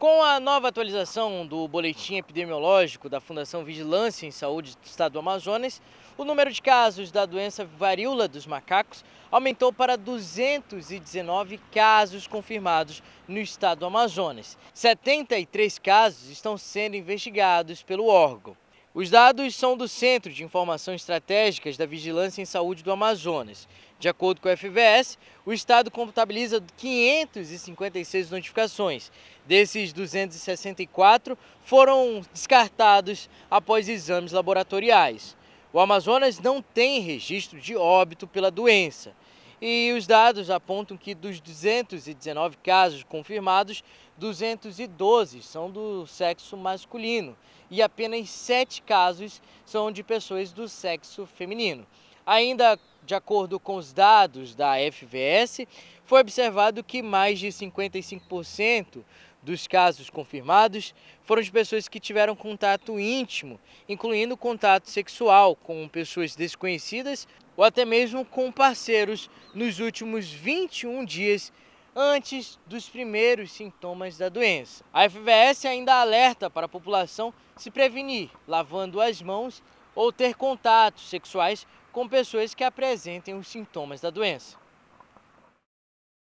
Com a nova atualização do boletim epidemiológico da Fundação Vigilância em Saúde do Estado do Amazonas, o número de casos da doença varíola dos macacos aumentou para 219 casos confirmados no estado do Amazonas. 73 casos estão sendo investigados pelo órgão. Os dados são do Centro de Informações Estratégicas da Vigilância em Saúde do Amazonas. De acordo com o FVS, o Estado contabiliza 556 notificações. Desses, 264 foram descartados após exames laboratoriais. O Amazonas não tem registro de óbito pela doença. E os dados apontam que dos 219 casos confirmados, 212 são do sexo masculino e apenas 7 casos são de pessoas do sexo feminino. Ainda de acordo com os dados da FVS, foi observado que mais de 55% dos casos confirmados foram de pessoas que tiveram contato íntimo, incluindo contato sexual com pessoas desconhecidas ou até mesmo com parceiros nos últimos 21 dias antes dos primeiros sintomas da doença. A FVS ainda alerta para a população se prevenir, lavando as mãos ou ter contatos sexuais com pessoas que apresentem os sintomas da doença.